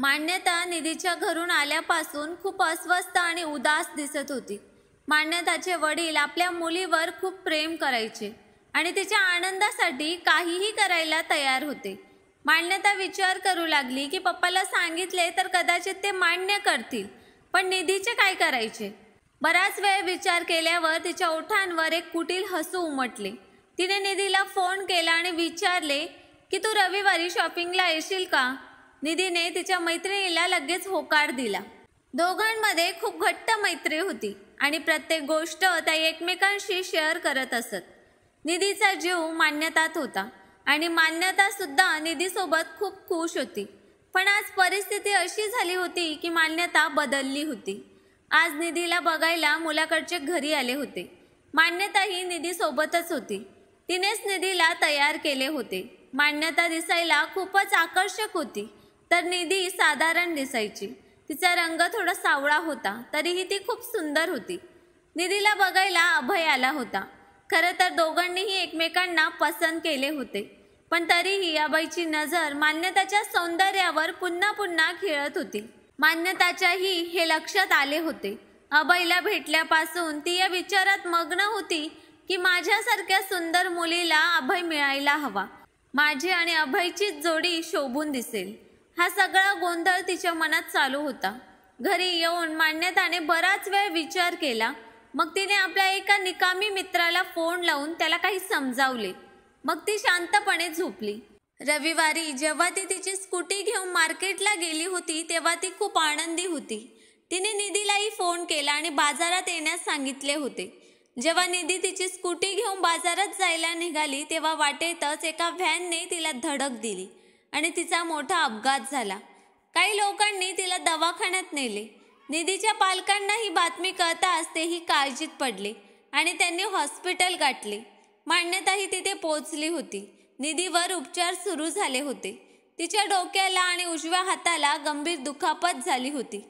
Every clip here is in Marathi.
मान्यता निधीच्या घरून आल्यापासून खूप अस्वस्थ आणि उदास दिसत होती मान्यताचे वडील आपल्या मुलीवर खूप प्रेम करायचे आणि तिच्या आनंदासाठी काहीही करायला तयार होते मान्यता विचार करू लागली की पप्पाला सांगितले तर कदाचित ते मान्य करतील पण निधीचे काय करायचे बराच वेळ विचार केल्यावर तिच्या ओठांवर एक कुटील हसू उमटले तिने निधीला फोन केला आणि विचारले की तू रविवारी शॉपिंगला येशील का निधीने तिच्या मैत्रिणीला लगेच होकार दिला दोघांमध्ये खूप घट्ट मैत्री होती आणि प्रत्येक गोष्ट त्या एकमेकांशी शेअर करत असत निधीचा जीव मान्यतात होता आणि मान्यता सुद्धा निधीसोबत खूप खुश होती पण आज परिस्थिती अशी झाली होती की मान्यता बदलली होती आज निधीला बघायला मुलाकडचे घरी आले होते मान्यता ही निधीसोबतच होती तिनेच निधीला तयार केले होते मान्यता दिसायला खूपच आकर्षक होती तर निधी साधारण दिसायची तिचा रंग थोडा सावळा होता तरीही ती खूप सुंदर होती निधीला बघायला अभय आला होता खरं तर दोघांनीही एकमेकांना पसंत केले होते पण तरीही अभयची नजर मान्यताच्या सौंदर्यावर पुन्हा पुन्हा खेळत होती मान्यताच्याही हे लक्षात आले होते अभयला भेटल्यापासून ती या विचारात मग्न होती की माझ्यासारख्या सुंदर मुलीला अभय मिळायला हवा माझी आणि अभयचीच जोडी शोभून दिसेल हा सगळा गोंधळ तिच्या मनात चालू होता घरी येऊन मान्यताने बराच वेळ विचार केला मग तिने आपल्या एका निकामी मित्राला फोन लावून त्याला काही समजावले मग ती शांतपणे झोपली रविवारी जेव्हा ती तिची स्कूटी घेऊन मार्केटला गेली होती तेव्हा ती खूप आनंदी होती तिने निधीलाही फोन केला आणि बाजारात येण्यास सांगितले होते जेव्हा निधी तिची स्कूटी घेऊन बाजारात जायला निघाली तेव्हा वाटेतच एका व्हॅनने तिला धडक दिली आणि तिचा मोठा अपघात झाला काही लोकांनी तिला दवाखान्यात नेले निधीच्या पालकांना ही बातमी कळताच तेही काळजीत पडले आणि त्यांनी हॉस्पिटल गाठले मान्यताही तिथे पोहोचली होती निधीवर उपचार सुरू झाले होते तिच्या डोक्याला आणि उजव्या हाताला गंभीर दुखापत झाली होती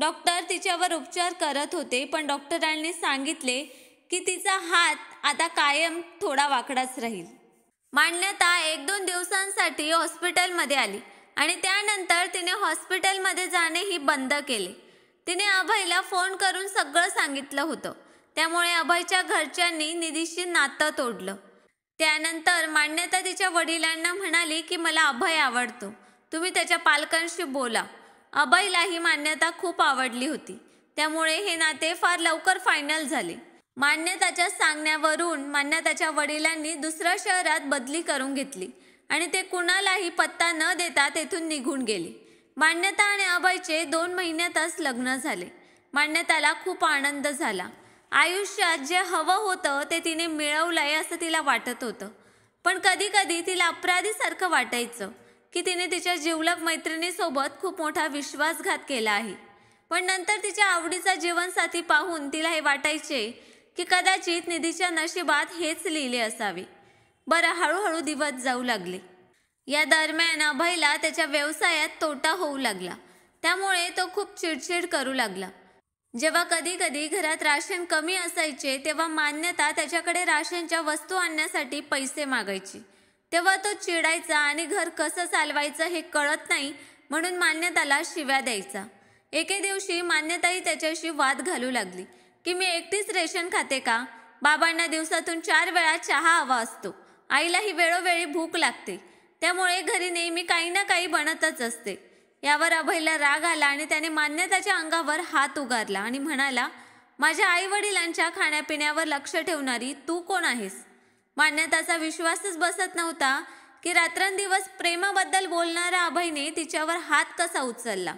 डॉक्टर तिच्यावर उपचार करत होते पण डॉक्टरांनी सांगितले की तिचा हात आता कायम थोडा वाकडाच राहील मान्यता एक दोन दिवसांसाठी हॉस्पिटलमध्ये आली आणि त्यानंतर तिने हॉस्पिटलमध्ये जाणेही बंद केले तिने अभयला फोन करून सगळं सांगितलं होतं त्यामुळे अभयच्या घरच्यांनी निधीशी नातं तोडलं त्यानंतर मान्यता तिच्या वडिलांना म्हणाली की मला अभय आवडतो तुम्ही त्याच्या पालकांशी बोला अभयला ही मान्यता खूप आवडली होती त्यामुळे हे नाते फार लवकर फायनल झाले मान्यताच्या सांगण्यावरून मान्यताच्या वडिलांनी दुसऱ्या शहरात बदली करून घेतली आणि ते कुणालाही पत्ता न देता तेथून निघून गेले मान्यता आणि अभयचे दोन महिन्यातच लग्न झाले मान्यताला खूप आनंद झाला आयुष्यात जे हवं होतं ते तिने मिळवलंय असं तिला वाटत होतं पण कधी कधी तिला अपराधीसारखं वाटायचं की तिने तिच्या जीवलक मैत्रिणीसोबत खूप मोठा विश्वासघात केला आहे पण नंतर तिच्या आवडीचा जीवनसाथी पाहून तिला हे वाटायचे की कदाचित निधीच्या नशिबात हेच लिहिले असावे बरं हळूहळू दिवस जाऊ लागले या दरम्यान अभयला त्याच्या व्यवसायात तोटा होऊ लागला त्यामुळे तो खूप चिडचिड करू लागला जेव्हा कधी कधी घरात राशन कमी असायचे तेव्हा मान्यता त्याच्याकडे राशनच्या वस्तू आणण्यासाठी पैसे मागायचे तेव्हा तो चिडायचा आणि घर कसं चालवायचं हे कळत नाही म्हणून मान्यताला शिव्या द्यायचा एके दिवशी मान्यताही त्याच्याशी वाद घालू लागली की मी एकटीच रेशन खाते का बाबांना दिवसातून चार वेळा चहा हवा असतो आईलाही वेळोवेळी भूक लागते त्यामुळे घरी नेहमी काही ना काही बनतच असते यावर अभयला राग आला आणि त्याने मान्यताच्या अंगावर हात उगारला आणि म्हणाला माझ्या वडिलांच्या खाण्यापिण्यावर लक्ष ठेवणारी तू कोण आहेस मान्यताचा विश्वासच बसत नव्हता की रात्रंदिवस प्रेमाबद्दल बोलणारा अभयने तिच्यावर हात कसा उचलला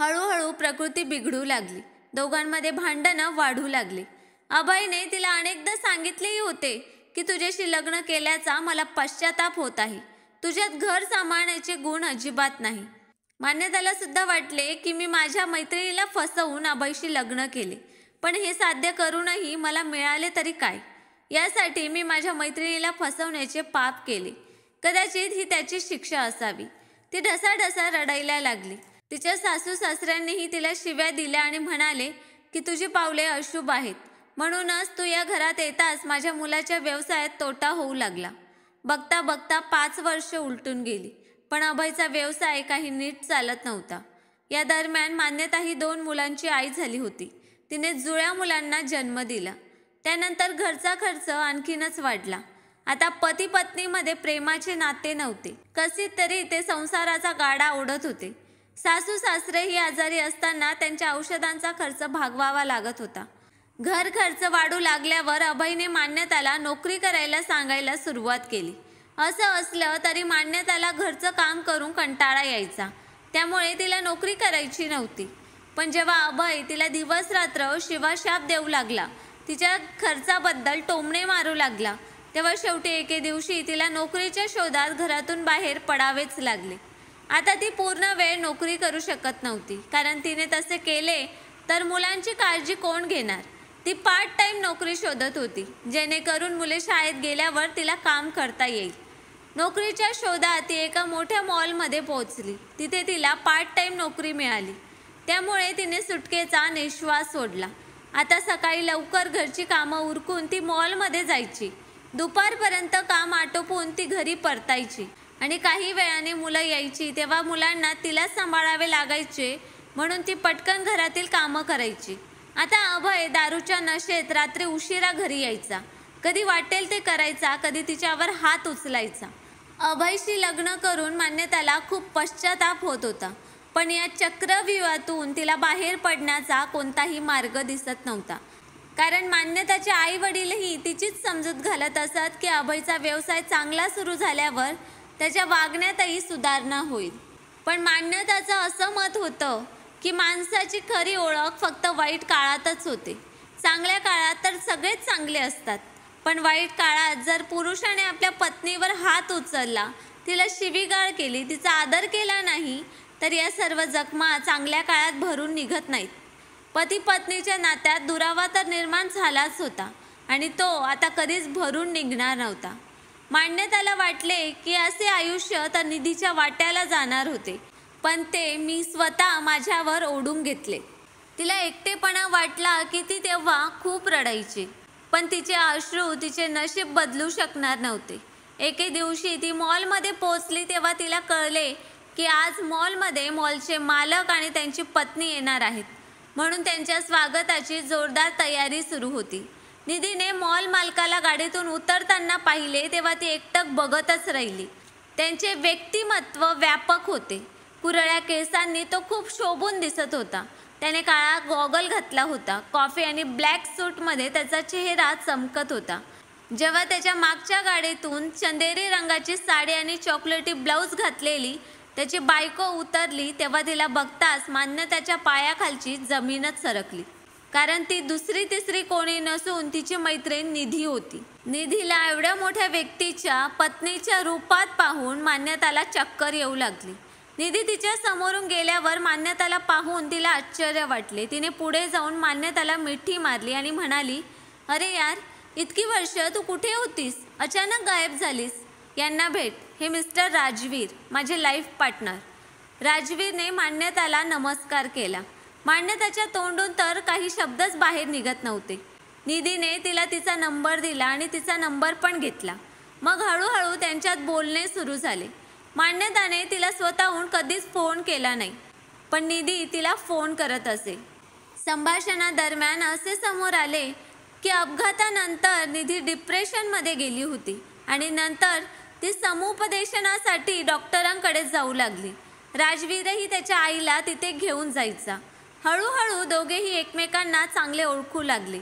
हळूहळू प्रकृती बिघडू लागली दोघांमध्ये भांडणं वाढू लागली अभयने तिला अनेकदा सांगितलेही होते की तुझ्याशी लग्न केल्याचा मला पश्चाताप होत आहे तुझ्यात घर सांभाळण्याचे गुण अजिबात नाही मान्यताला सुद्धा वाटले की मी माझ्या मैत्रिणीला फसवून अभयशी लग्न केले पण हे साध्य करूनही मला मिळाले तरी काय यासाठी मी माझ्या मैत्रिणीला फसवण्याचे पाप केले कदाचित ही त्याची शिक्षा असावी ती ढसाढसा रडायला लागली तिच्या सासू सासऱ्यांनीही तिला शिव्या दिल्या आणि म्हणाले की तुझी पावले अशुभ आहेत म्हणूनच तू या घरात येताच माझ्या मुलाच्या व्यवसायात तोटा होऊ लागला बघता बघता पाच वर्ष उलटून गेली पण अभयचा व्यवसाय काही नीट चालत नव्हता या दरम्यान ही दोन मुलांची आई झाली होती तिने जुळ्या मुलांना जन्म दिला त्यानंतर घरचा खर्च आणखीनच वाढला आता पती पत्नीमध्ये प्रेमाचे नाते नव्हते कसे तरी ते संसाराचा गाडा ओढत होते सासू ही आजारी असताना त्यांच्या औषधांचा खर्च भागवावा लागत होता घर खर्च वाढू लागल्यावर अभयने मान्यताला नोकरी करायला सांगायला सुरुवात केली असं असलं तरी मान्यताला घरचं काम करून कंटाळा यायचा त्यामुळे तिला नोकरी करायची नव्हती पण जेव्हा अभय तिला दिवस रात्र शिवाशाप देऊ लागला तिच्या खर्चाबद्दल टोमणे मारू लागला तेव्हा शेवटी एके दिवशी तिला नोकरीच्या शोधात घरातून बाहेर पडावेच लागले आता ती पूर्ण वेळ नोकरी करू शकत नव्हती कारण तिने तसे केले तर मुलांची काळजी कोण घेणार ती पार्ट टाइम नोकरी शोधत होती जेणेकरून मुले शाळेत गेल्यावर तिला काम करता येईल नोकरीच्या शोधात ती एका मोठ्या मॉलमध्ये पोहोचली तिथे तिला पार्ट टाईम नोकरी मिळाली त्यामुळे तिने सुटकेचा निश्वास सोडला आता सकाळी लवकर घरची कामं उरकून ती मॉलमध्ये जायची दुपारपर्यंत काम आटोपून ती घरी परतायची आणि काही वेळाने मुलं यायची तेव्हा मुलांना तिलाच सांभाळावे लागायचे म्हणून ती पटकन घरातील कामं करायची आता अभय दारूच्या नशेत रात्री उशिरा घरी यायचा कधी वाटेल ते करायचा कधी तिच्यावर हात उचलायचा अभयशी लग्न करून मान्यताला खूप पश्चाताप होत होता पण या चक्रव्यूहातून तिला बाहेर पडण्याचा कोणताही मार्ग दिसत नव्हता कारण मान्यताचे आई वडीलही तिचीच समजूत घालत असत की अभयचा व्यवसाय चांगला सुरू झाल्यावर त्याच्या वागण्यातही सुधारणा होईल पण मान्यताचं असं मत होतं की माणसाची खरी ओळख फक्त वाईट काळातच होते चांगल्या काळात तर सगळेच चांगले असतात पण वाईट काळात जर पुरुषाने आपल्या पत्नीवर हात उचलला तिला शिवीगाळ केली तिचा आदर केला नाही तर या सर्व जखमा चांगल्या काळात भरून निघत नाहीत पती पत्नीच्या नात्यात दुरावा तर निर्माण झालाच होता आणि तो आता कधीच भरून निघणार नव्हता मान्यताला वाटले की असे आयुष्य तर निधीच्या वाट्याला जाणार होते पण ते मी स्वतः माझ्यावर ओढून घेतले तिला एकटेपणा वाटला की ती तेव्हा खूप रडायची पण तिचे अश्रू तिचे नशीब बदलू शकणार नव्हते एके दिवशी ती मॉलमध्ये पोहोचली तेव्हा तिला कळले की आज मॉलमध्ये मॉलचे मालक आणि त्यांची पत्नी येणार आहेत म्हणून त्यांच्या स्वागताची जोरदार तयारी सुरू होती निधीने मॉल मालकाला गाडीतून उतरताना पाहिले तेव्हा ती एकटक बघतच राहिली त्यांचे व्यक्तिमत्व व्यापक होते कुरळ्या केसांनी तो खूप शोभून दिसत होता त्याने काळा गॉगल घातला होता कॉफी आणि ब्लॅक सूटमध्ये त्याचा चेहरा चमकत होता जेव्हा त्याच्या मागच्या गाडीतून चंदेरी रंगाची साडी आणि चॉकलेटी ब्लाऊज घातलेली त्याची बायको उतरली तेव्हा तिला बघताच त्याच्या पायाखालची जमीनच सरकली कारण ती दुसरी तिसरी कोणी नसून तिची मैत्रीण निधी होती निधीला एवढ्या मोठ्या व्यक्तीच्या पत्नीच्या रूपात पाहून मान्यताला चक्कर येऊ लागली निधी तिच्या समोरून गेल्यावर मान्यताला पाहून तिला आश्चर्य वाटले तिने पुढे जाऊन मान्यताला मिठी मारली आणि म्हणाली अरे यार इतकी वर्ष तू कुठे होतीस अचानक गायब झालीस यांना भेट हे मिस्टर राजवीर माझे लाईफ पार्टनर राजवीरने मान्यताला नमस्कार केला मान्यताच्या तोंडून तर काही शब्दच बाहेर निघत नव्हते निधीने तिला तिचा नंबर दिला आणि तिचा नंबर पण घेतला मग हळूहळू त्यांच्यात बोलणे सुरू झाले मान्यताने तिला स्वतःहून कधीच फोन केला नाही पण निधी तिला फोन करत असे संभाषणादरम्यान असे समोर आले की अपघातानंतर निधी डिप्रेशनमध्ये गेली होती आणि नंतर ती समुपदेशनासाठी डॉक्टरांकडे जाऊ लागली राजवीरही त्याच्या आईला तिथे घेऊन जायचा हळूहळू दोघेही एकमेकांना चांगले ओळखू लागले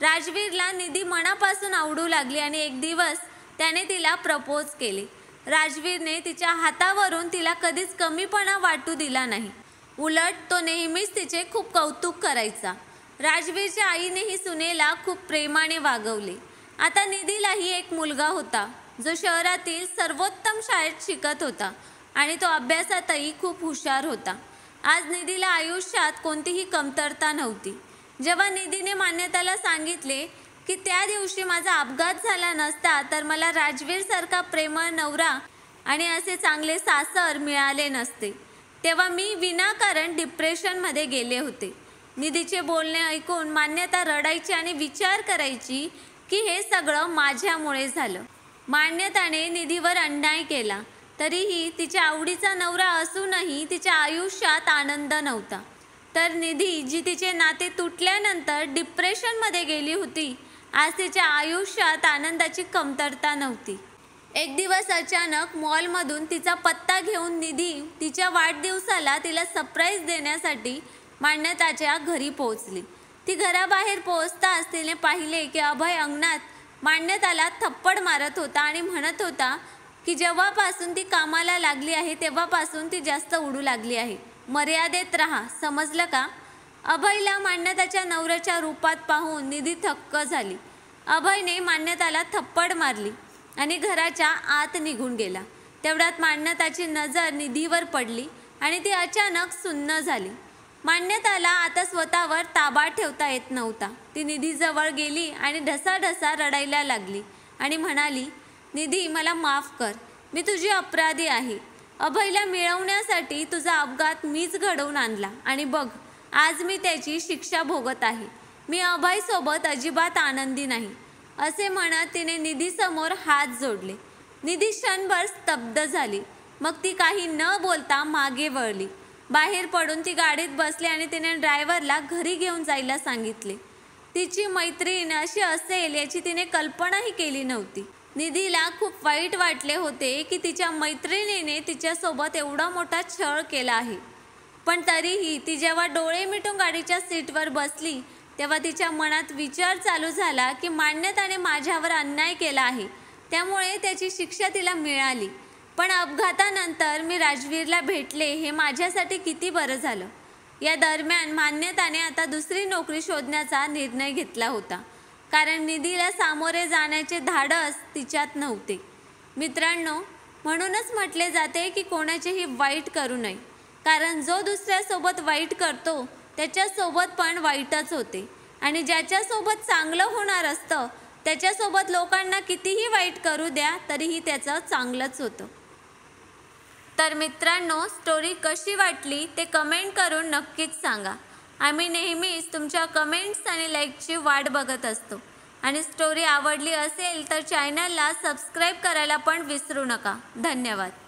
राजवीरला निधी मनापासून आवडू लागली आणि एक दिवस त्याने तिला प्रपोज केले राजवीरने तिच्या हातावरून तिला कधीच कमीपणा वाटू दिला नाही उलट तो नेहमीच तिचे खूप कौतुक करायचा राजवीरच्या आईनेही सुनेला खूप प्रेमाने वागवले आता निधीलाही एक मुलगा होता जो शहरातील सर्वोत्तम शाळेत शिकत होता आणि तो अभ्यासातही खूप हुशार होता आज निधीला आयुष्यात कोणतीही कमतरता नव्हती जेव्हा निधीने मान्यताला सांगितले की त्या दिवशी माझा अपघात झाला नसता तर मला राजवीरसारखा प्रेमळ नवरा आणि असे चांगले सासर मिळाले नसते तेव्हा मी विनाकारण डिप्रेशनमध्ये गेले होते निधीचे बोलणे ऐकून मान्यता रडायची आणि विचार करायची की हे सगळं माझ्यामुळे झालं मान्यताने निधीवर अन्याय केला तरीही तिच्या आवडीचा नवरा असूनही तिच्या आयुष्यात आनंद नव्हता तर निधी जी तिचे नाते तुटल्यानंतर डिप्रेशनमध्ये गेली होती आज तिच्या आयुष्यात आनंदाची कमतरता नव्हती एक दिवस अचानक मॉलमधून तिचा पत्ता घेऊन निधी तिच्या वाढदिवसाला तिला सरप्राईज देण्यासाठी मान्यताच्या घरी पोहोचली ती घराबाहेर पोहोचताच तिने पाहिले की अभय अंगणात मान्यताला थप्पड मारत होता आणि म्हणत होता की जेव्हापासून ती कामाला लागली आहे तेव्हापासून ती जास्त उडू लागली आहे मर्यादेत राहा समजलं का अभयला मान्यताच्या नवऱ्याच्या रूपात पाहून निधी थक्क झाली अभयने मान्यताला थप्पड मारली आणि घराच्या आत निघून गेला तेवढ्यात मान्यताची नजर निधीवर पडली आणि ती अचानक सुन्न झाली मान्यताला आता स्वतःवर ताबा ठेवता येत नव्हता ती निधीजवळ गेली आणि ढसाढसा रडायला लागली आणि म्हणाली निधी मला माफ कर मी तुझी अपराधी आहे अभयला मिळवण्यासाठी तुझा अपघात मीच घडवून आणला आणि बघ आज मी त्याची शिक्षा भोगत आहे मी अभयसोबत अजिबात आनंदी नाही असे म्हणत तिने निधीसमोर हात जोडले निधी क्षणभर स्तब्ध झाली मग ती काही न बोलता मागे वळली बाहेर पडून ती गाडीत बसली आणि तिने ड्रायव्हरला घरी घेऊन जायला सांगितले तिची मैत्रीण अशी असेल याची तिने कल्पनाही केली नव्हती निधीला खूप वाईट वाटले होते की तिच्या मैत्रिणीने तिच्यासोबत एवढा मोठा छळ केला आहे पण तरीही ती जेव्हा डोळे मिटून गाडीच्या सीटवर बसली तेव्हा तिच्या मनात विचार चालू झाला की मान्यताने माझ्यावर अन्याय केला आहे त्यामुळे त्याची शिक्षा तिला मिळाली पण अपघातानंतर मी राजवीरला भेटले हे माझ्यासाठी किती बरं झालं या दरम्यान मान्यताने आता दुसरी नोकरी शोधण्याचा निर्णय घेतला होता कारण निधीला सामोरे जाण्याचे धाडस तिच्यात नव्हते मित्रांनो म्हणूनच म्हटले जाते की कोणाचेही वाईट करू नये कारण जो दुसऱ्यासोबत वाईट करतो त्याच्यासोबत पण वाईटच होते आणि ज्याच्यासोबत चांगलं होणार असतं त्याच्यासोबत लोकांना कितीही वाईट करू द्या तरीही त्याचं चांगलंच होतं तर मित्रांनो स्टोरी कशी वाटली ते कमेंट करून नक्कीच सांगा आम्ही नेहमीच तुमच्या कमेंट्स आणि लाईकची वाट बघत असतो आणि स्टोरी आवडली असेल तर चॅनलला सबस्क्राईब करायला पण विसरू नका धन्यवाद